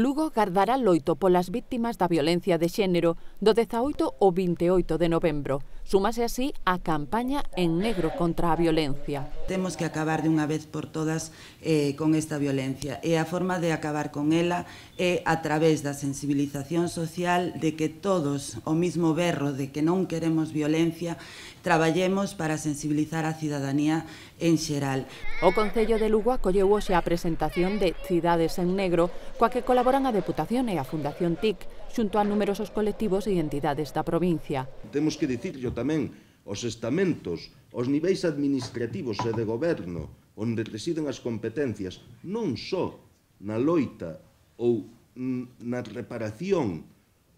Lugo gardará loito polas víctimas da violencia de xénero do 18 ao 28 de novembro Súmase así a campaña en negro contra a violencia. Temos que acabar de unha vez por todas eh, con esta violencia e a forma de acabar con ela é a través da sensibilización social de que todos o mismo berro de que non queremos violencia traballemos para sensibilizar a cidadanía en xeral. O Concello de Lugo acolleu hoxe a presentación de Cidades en Negro, coa que colaboran a Deputación e a Fundación TIC, xunto a numerosos colectivos e entidades da provincia. Temos que dicir, tamén os estamentos, os niveis administrativos e de goberno onde residen as competencias non só na loita ou na reparación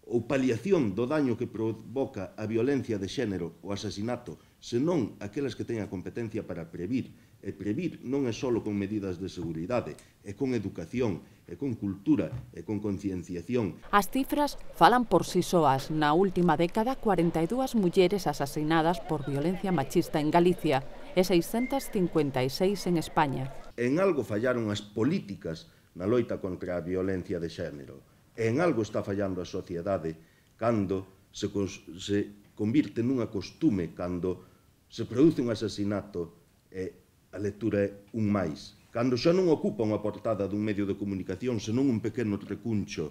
ou paliación do daño que provoca a violencia de xénero ou asasinato, senón aquelas que teña competencia para previr. E previr non é só con medidas de seguridade, é con educación, é con cultura e con concienciación. As cifras falan por si sí soas. Na última década, 42 mulleres asasinadas por violencia machista en Galicia e 656 en España. En algo fallaron as políticas na loita contra a violencia de xénero En algo está fallando a sociedade cando se, se convirte nunha costume, cando se produce un asasinato e a lectura é un máis. Cando xa non ocupa unha portada dun medio de comunicación, senón un pequeno recuncho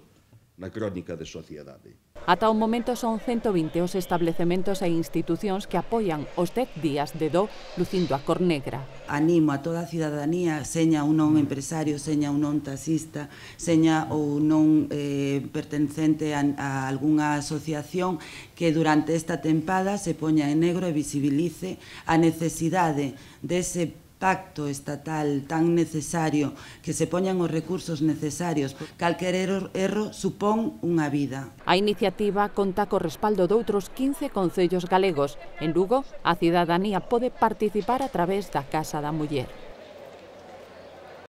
na crónica de sociedade. Ata o momento son 120 os establecementos e institucións que apoian os 10 días de do lucindo a cor negra. Animo a toda a cidadanía, seña un non empresario, seña un non taxista, seña ou non eh, pertencente a, a algunha asociación que durante esta tempada se poña en negro e visibilice a necesidade dese de pacto estatal tan necesario, que se poñan os recursos necesarios. Calquer er-, erro supón unha vida. A iniciativa conta co respaldo doutros 15 concellos galegos. En Lugo, a cidadanía pode participar a través da Casa da Muller.